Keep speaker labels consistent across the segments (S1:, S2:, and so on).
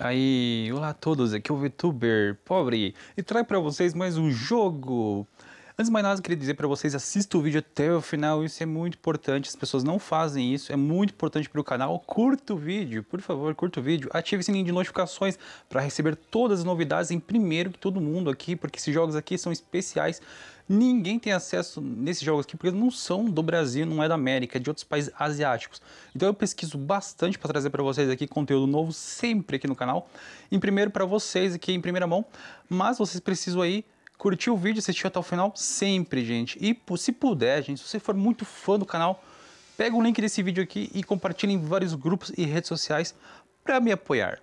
S1: Aí, olá a todos, aqui é o VTuber Pobre e trago para vocês mais um jogo Antes de mais nada, eu queria dizer para vocês, assista o vídeo até o final, isso é muito importante, as pessoas não fazem isso, é muito importante para o canal. Curta o vídeo, por favor, curta o vídeo, ative o sininho de notificações para receber todas as novidades em primeiro que todo mundo aqui, porque esses jogos aqui são especiais. Ninguém tem acesso nesses jogos aqui, porque eles não são do Brasil, não é da América, é de outros países asiáticos. Então eu pesquiso bastante para trazer para vocês aqui conteúdo novo sempre aqui no canal. Em primeiro para vocês aqui em primeira mão, mas vocês precisam aí curtiu o vídeo, assistiu até o final, sempre, gente. E se puder, gente, se você for muito fã do canal, pega o link desse vídeo aqui e compartilhe em vários grupos e redes sociais para me apoiar.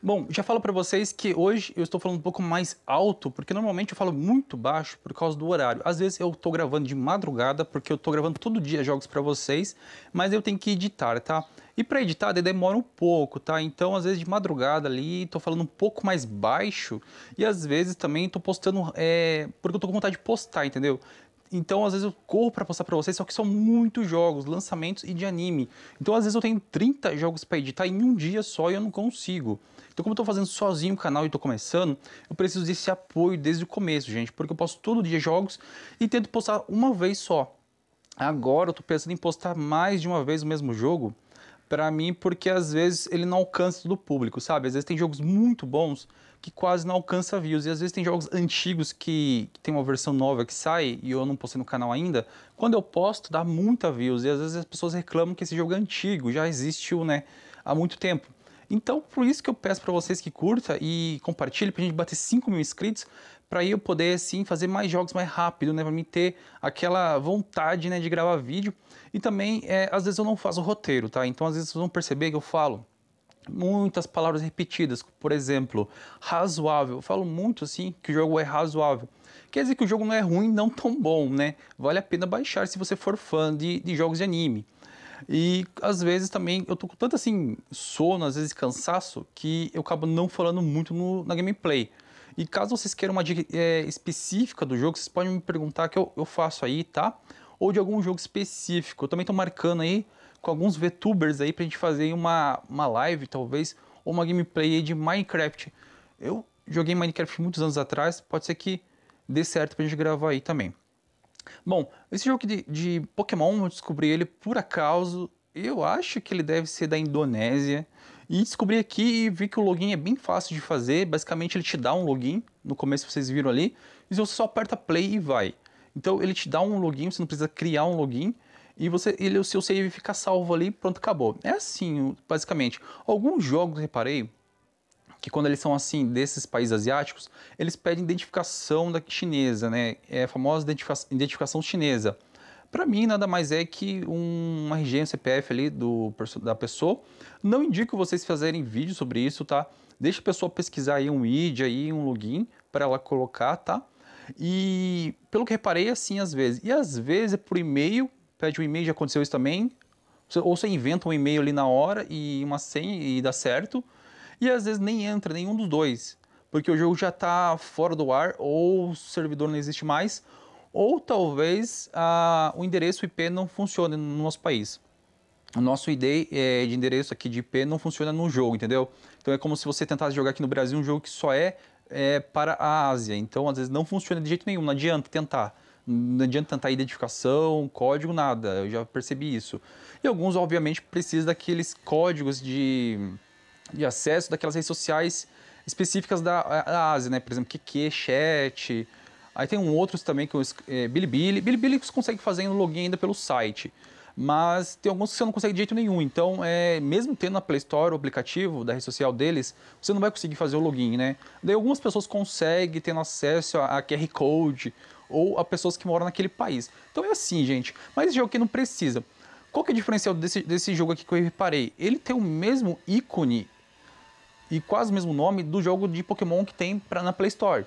S1: Bom, já falo para vocês que hoje eu estou falando um pouco mais alto, porque normalmente eu falo muito baixo por causa do horário. Às vezes eu estou gravando de madrugada, porque eu estou gravando todo dia jogos para vocês, mas eu tenho que editar, tá? E para editar demora um pouco, tá? Então, às vezes de madrugada ali, estou falando um pouco mais baixo e às vezes também estou postando, é, porque eu estou com vontade de postar, entendeu? Então, às vezes eu corro para postar para vocês, só que são muitos jogos, lançamentos e de anime. Então, às vezes eu tenho 30 jogos para editar em um dia só e eu não consigo. Então, como eu tô fazendo sozinho o canal e tô começando, eu preciso desse apoio desde o começo, gente, porque eu posto todo dia jogos e tento postar uma vez só. Agora eu tô pensando em postar mais de uma vez o mesmo jogo, para mim, porque às vezes ele não alcança todo o público, sabe? Às vezes tem jogos muito bons que quase não alcança views. E às vezes tem jogos antigos que, que tem uma versão nova que sai e eu não postei no canal ainda. Quando eu posto, dá muita views. E às vezes as pessoas reclamam que esse jogo é antigo, já existiu né, há muito tempo. Então, por isso que eu peço para vocês que curta e compartilhe para a gente bater 5 mil inscritos, para eu poder assim fazer mais jogos mais rápido, né, para me ter aquela vontade, né, de gravar vídeo. E também, é, às vezes eu não faço roteiro, tá? Então, às vezes vocês vão perceber que eu falo muitas palavras repetidas. Por exemplo, razoável. Eu falo muito assim que o jogo é razoável. Quer dizer que o jogo não é ruim, não tão bom, né? Vale a pena baixar se você for fã de, de jogos de anime. E às vezes também eu tô com tanto assim sono, às vezes cansaço, que eu acabo não falando muito no, na gameplay. E caso vocês queiram uma dica é, específica do jogo, vocês podem me perguntar que eu, eu faço aí, tá? Ou de algum jogo específico. Eu também tô marcando aí com alguns VTubers aí pra gente fazer uma, uma live, talvez, ou uma gameplay de Minecraft. Eu joguei Minecraft muitos anos atrás, pode ser que dê certo pra gente gravar aí também. Bom, esse jogo de, de Pokémon, eu descobri ele por acaso, eu acho que ele deve ser da Indonésia. E descobri aqui e vi que o login é bem fácil de fazer. Basicamente, ele te dá um login. No começo vocês viram ali. E você só aperta play e vai. Então, ele te dá um login, você não precisa criar um login e você, ele, o seu save fica salvo ali, pronto, acabou. É assim, basicamente. Alguns jogos, reparei, que quando eles são assim, desses países asiáticos, eles pedem identificação da chinesa, né? É a famosa identifica identificação chinesa. Para mim, nada mais é que um RG, um CPF ali do, da pessoa. Não indico vocês fazerem vídeo sobre isso, tá? Deixa a pessoa pesquisar aí um ID, aí, um login para ela colocar, tá? E pelo que reparei, é assim, às vezes. E às vezes é por e-mail pede um e-mail, já aconteceu isso também. Ou você inventa um e-mail ali na hora e uma senha e dá certo. E às vezes nem entra nenhum dos dois, porque o jogo já está fora do ar, ou o servidor não existe mais, ou talvez ah, o endereço IP não funcione no nosso país. O nosso ID é, eh, de endereço aqui de IP não funciona no jogo, entendeu? Então é como se você tentasse jogar aqui no Brasil um jogo que só é, é para a Ásia. Então às vezes não funciona de jeito nenhum, não adianta tentar. Não adianta tentar identificação, código, nada. Eu já percebi isso. E alguns, obviamente, precisam daqueles códigos de, de acesso daquelas redes sociais específicas da, da Ásia, né? Por exemplo, QQ, Chat. Aí tem um outros também que é Bilibili. Bilibili você consegue fazer no login ainda pelo site. Mas tem alguns que você não consegue de jeito nenhum. Então, é, mesmo tendo na Play Store o aplicativo da rede social deles, você não vai conseguir fazer o login, né? Daí algumas pessoas conseguem tendo acesso a, a QR Code ou a pessoas que moram naquele país. Então é assim, gente. Mas jogo que não precisa. Qual que é o diferencial desse, desse jogo aqui que eu reparei? Ele tem o mesmo ícone e quase o mesmo nome do jogo de Pokémon que tem pra, na Play Store.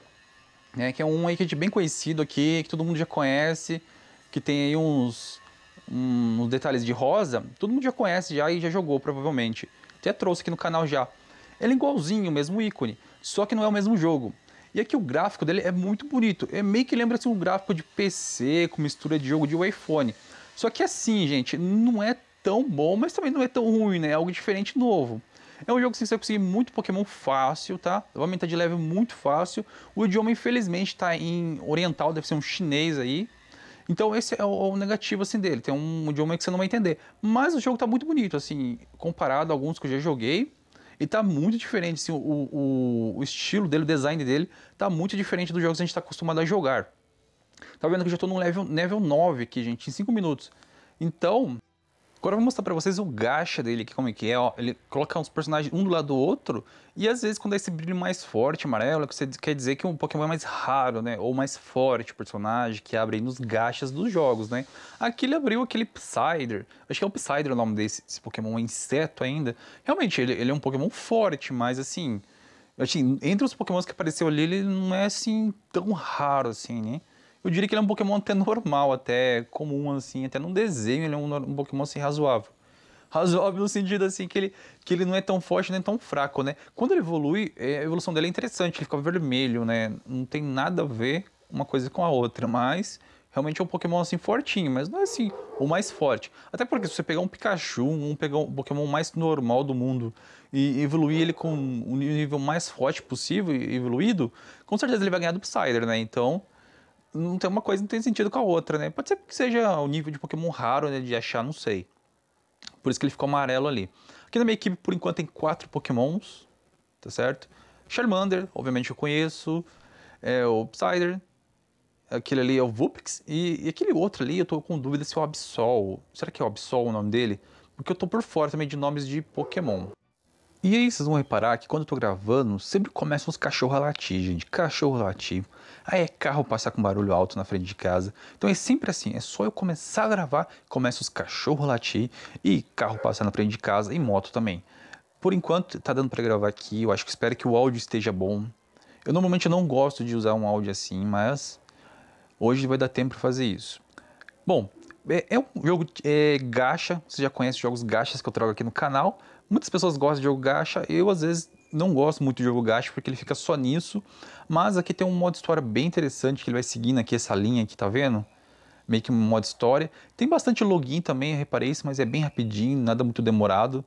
S1: Né? Que é um aí que é bem conhecido aqui, que todo mundo já conhece, que tem aí uns, uns detalhes de rosa. Todo mundo já conhece já e já jogou, provavelmente. Até trouxe aqui no canal já. Ele é igualzinho, o mesmo ícone, só que não é o mesmo jogo. E aqui o gráfico dele é muito bonito. É meio que lembra assim, um gráfico de PC com mistura de jogo de iPhone. Só que assim, gente, não é tão bom, mas também não é tão ruim, né? É algo diferente novo. É um jogo que você vai conseguir muito Pokémon fácil, tá? Vai aumentar de level muito fácil. O idioma, infelizmente, tá em oriental, deve ser um chinês aí. Então esse é o, é o negativo, assim, dele. Tem um idioma que você não vai entender. Mas o jogo tá muito bonito, assim, comparado a alguns que eu já joguei. E tá muito diferente, assim, o, o, o, estilo dele, o design dele, tá muito diferente dos jogos que a gente tá acostumado a jogar. Tá vendo que eu já tô num level, level 9 aqui, gente, em 5 minutos. Então, Agora eu vou mostrar para vocês o gacha dele aqui, como é que é, ó. Ele coloca uns personagens um do lado do outro, e às vezes quando é esse brilho mais forte, amarelo, é que você quer dizer que um Pokémon é mais raro, né? Ou mais forte o personagem, que abre nos gachas dos jogos, né? Aqui ele abriu aquele Psyder, acho que é o Psyder o nome desse esse Pokémon, é inseto ainda. Realmente, ele, ele é um Pokémon forte, mas assim... Assim, entre os Pokémons que apareceu ali, ele não é assim tão raro assim, né? Eu diria que ele é um Pokémon até normal, até comum, assim, até num desenho ele é um, um Pokémon assim, razoável. Razoável no sentido assim que ele, que ele não é tão forte nem tão fraco, né? Quando ele evolui, é, a evolução dele é interessante, ele fica vermelho, né? Não tem nada a ver uma coisa com a outra, mas realmente é um Pokémon assim fortinho, mas não é assim o mais forte. Até porque se você pegar um Pikachu, um, pegar um Pokémon mais normal do mundo e evoluir ele com o um nível mais forte possível, evoluído, com certeza ele vai ganhar do Psyder, né? Então não tem uma coisa não tem sentido com a outra, né? Pode ser que seja o nível de Pokémon raro, né, de achar, não sei. Por isso que ele ficou amarelo ali. Aqui na minha equipe, por enquanto, tem quatro Pokémons, tá certo? Charmander, obviamente eu conheço, é, o Psyder, aquele ali é o Vulpix, e, e, aquele outro ali eu tô com dúvida se é o Absol. Será que é o Absol o nome dele? Porque eu tô por fora também de nomes de Pokémon. E aí vocês vão reparar que quando eu tô gravando, sempre começam uns cachorros a latir, gente. Cachorro latir. Aí é carro passar com barulho alto na frente de casa. Então é sempre assim, é só eu começar a gravar, começa os cachorros a latir e carro passar na frente de casa e moto também. Por enquanto tá dando para gravar aqui, eu acho que espero que o áudio esteja bom. Eu normalmente não gosto de usar um áudio assim, mas hoje vai dar tempo para fazer isso. Bom, é, é um jogo é, gacha, você já conhece jogos gachas que eu trago aqui no canal. Muitas pessoas gostam de jogo gacha, eu às vezes não gosto muito de jogo gacha porque ele fica só nisso, mas aqui tem um modo história bem interessante que ele vai seguindo aqui essa linha aqui, tá vendo? Meio que um modo história. Tem bastante login também, eu reparei isso, mas é bem rapidinho, nada muito demorado.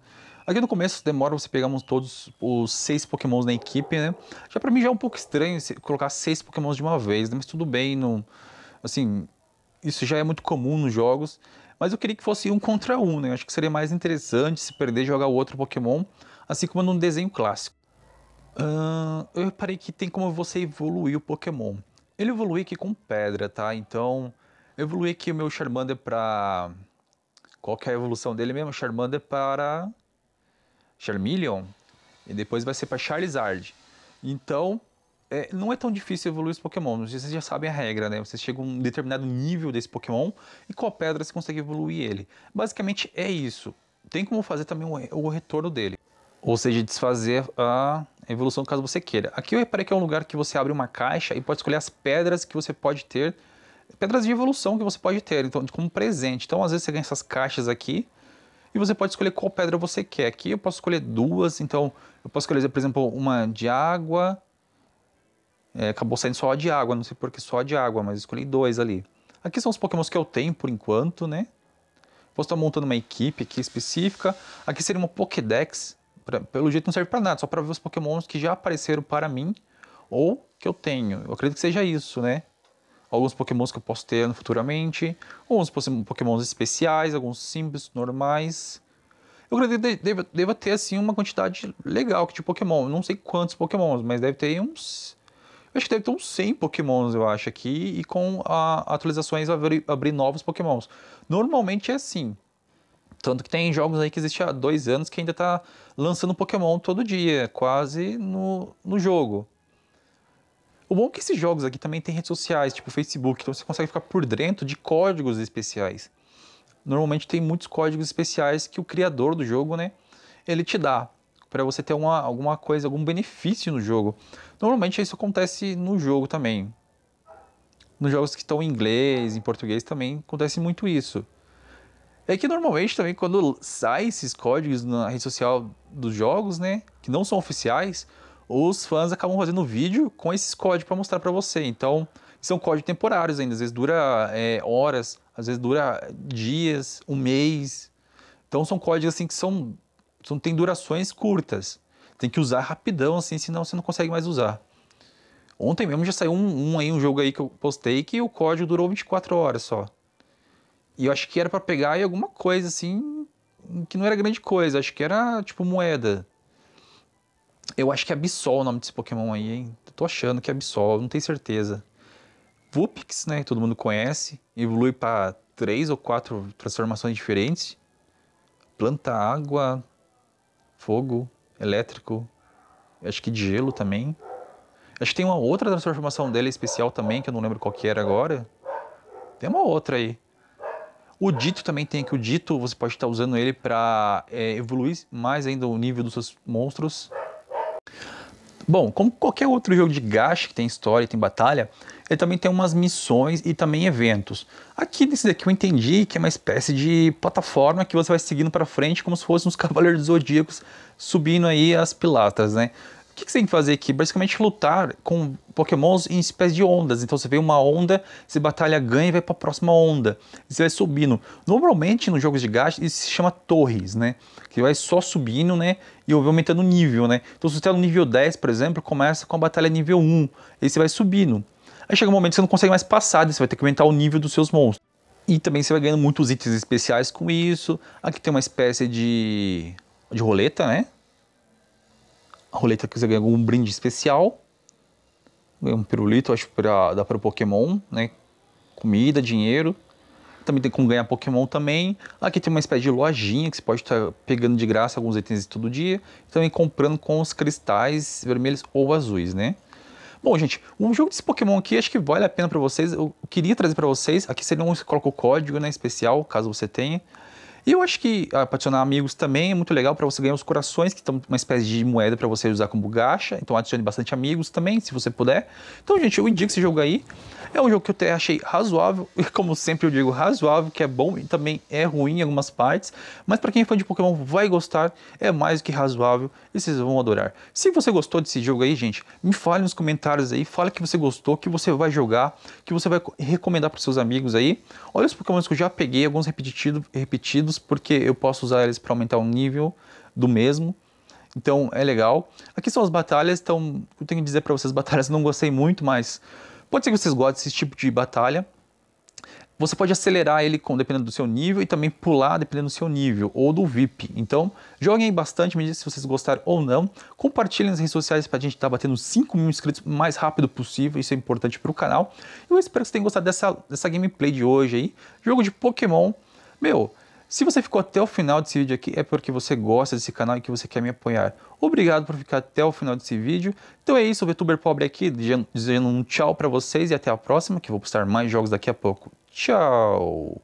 S1: Aqui no começo demora você pegarmos todos os seis pokémons na equipe, né? Já pra mim já é um pouco estranho colocar seis pokémons de uma vez, né? mas tudo bem, não... assim, isso já é muito comum nos jogos. Mas eu queria que fosse um contra um, né? Eu acho que seria mais interessante se perder jogar o outro Pokémon, assim como num desenho clássico. Uh, eu reparei que tem como você evoluir o Pokémon. Ele evolui aqui com pedra, tá? Então, eu evoluí aqui o meu Charmander pra... Qual que é a evolução dele mesmo? Charmander para... Charmeleon. E depois vai ser para Charizard. Então, é, não é tão difícil evoluir os Pokémon. Vocês já sabem a regra, né? Você chega a um determinado nível desse Pokémon e com a pedra você consegue evoluir ele. Basicamente é isso. Tem como fazer também o, o retorno dele. Ou seja, desfazer a evolução caso você queira. Aqui eu reparei que é um lugar que você abre uma caixa e pode escolher as pedras que você pode ter. Pedras de evolução que você pode ter, então como presente. Então às vezes você ganha essas caixas aqui e você pode escolher qual pedra você quer. Aqui eu posso escolher duas, então eu posso escolher, por exemplo, uma de água, é, acabou saindo só de água, não sei por que só de água, mas escolhi dois ali. Aqui são os pokémons que eu tenho por enquanto, né? Vou estar montando uma equipe aqui específica. Aqui seria uma Pokédex. Pra, pelo jeito não serve para nada, só para ver os pokémons que já apareceram para mim ou que eu tenho. Eu acredito que seja isso, né? Alguns pokémons que eu posso ter futuramente, alguns pokémons especiais, alguns simples, normais. Eu acredito que deva, ter assim uma quantidade legal de pokémon. não sei quantos pokémons, mas deve ter uns acho que deve ter uns 100 pokémons, eu acho, aqui, e com a, atualizações abrir, abrir novos pokémons. Normalmente é assim. Tanto que tem jogos aí que existe há dois anos que ainda tá lançando Pokémon todo dia, quase no, no jogo. O bom é que esses jogos aqui também tem redes sociais, tipo Facebook, então você consegue ficar por dentro de códigos especiais. Normalmente tem muitos códigos especiais que o criador do jogo, né, ele te dá para você ter uma, alguma coisa, algum benefício no jogo. Normalmente isso acontece no jogo também. Nos jogos que estão em inglês, em português também acontece muito isso. É que normalmente também quando sai esses códigos na rede social dos jogos, né, que não são oficiais, os fãs acabam fazendo vídeo com esses códigos para mostrar para você. Então, são é códigos temporários ainda, às vezes dura é, horas, às vezes dura dias, um mês. Então, são códigos assim que são, são tem durações curtas tem que usar rapidão, assim, senão você não consegue mais usar. Ontem mesmo já saiu um, um aí, um jogo aí que eu postei que o código durou 24 horas só. E eu acho que era para pegar aí alguma coisa assim, que não era grande coisa, acho que era tipo moeda. Eu acho que é Absol o nome desse Pokémon aí, hein? tô achando que é Absol, não tenho certeza. Vulpix, né? Todo mundo conhece, evolui para três ou quatro transformações diferentes. Planta, água, fogo, elétrico, acho que de gelo também. Acho que tem uma outra transformação dele especial também, que eu não lembro qual que era agora. Tem uma outra aí. O dito também tem que o dito você pode estar usando ele para é, evoluir mais ainda o nível dos seus monstros. Bom, como qualquer outro jogo de gacha que tem história, e tem batalha, ele também tem umas missões e também eventos. Aqui nesse daqui eu entendi que é uma espécie de plataforma que você vai seguindo para frente como se fosse uns cavaleiros zodíacos subindo aí as pilastras, né? O que, que você tem que fazer aqui? Basicamente lutar com pokémons em espécie de ondas. Então você vê uma onda, se batalha, ganha e vai para a próxima onda. Você vai subindo. Normalmente nos jogos de gacha isso se chama torres, né? Que vai só subindo, né? E vai aumentando o nível, né? Então se você está no nível 10, por exemplo, começa com a batalha nível 1. Aí você vai subindo. Aí chega um momento que você não consegue mais passar, você vai ter que aumentar o nível dos seus monstros. E também você vai ganhando muitos itens especiais com isso. Aqui tem uma espécie de, de roleta, né? a roleta que você ganha um brinde especial. Um pirulito, acho que dá para o Pokémon, né? Comida, dinheiro. Também tem como ganhar Pokémon também. Aqui tem uma espécie de lojinha que você pode estar tá pegando de graça alguns itens todo dia. E também comprando com os cristais vermelhos ou azuis, né? Bom, gente, um jogo desse Pokémon aqui acho que vale a pena para vocês. Eu queria trazer para vocês. Aqui seria um, você coloca o código, né, especial, caso você tenha. E eu acho que ah, adicionar amigos também é muito legal para você ganhar os corações, que estão uma espécie de moeda para você usar como gacha. Então adicione bastante amigos também, se você puder. Então, gente, eu indico esse jogo aí. É um jogo que eu até achei razoável, e como sempre eu digo, razoável, que é bom e também é ruim em algumas partes, mas para quem é fã de Pokémon vai gostar, é mais do que razoável e vocês vão adorar. Se você gostou desse jogo aí, gente, me fale nos comentários aí, fala que você gostou, que você vai jogar, que você vai recomendar para seus amigos aí. Olha os Pokémon que eu já peguei, alguns repetido, repetidos, ativos, porque eu posso usar eles para aumentar o nível do mesmo. Então é legal. Aqui são as batalhas, então eu tenho que dizer para vocês, batalhas não gostei muito, mas pode ser que vocês gostem desse tipo de batalha. Você pode acelerar ele com, dependendo do seu nível e também pular dependendo do seu nível ou do VIP. Então, joguem aí bastante, me diz se vocês gostaram ou não. Compartilhem nas redes sociais para a gente estar tá batendo 5 mil inscritos o mais rápido possível, isso é importante para o canal. Eu espero que vocês tenham gostado dessa, dessa gameplay de hoje aí. Jogo de Pokémon, meu, se você ficou até o final desse vídeo aqui, é porque você gosta desse canal e que você quer me apoiar. Obrigado por ficar até o final desse vídeo. Então é isso, o VTuber Pobre aqui, dizendo um tchau para vocês e até a próxima, que eu vou postar mais jogos daqui a pouco. Tchau!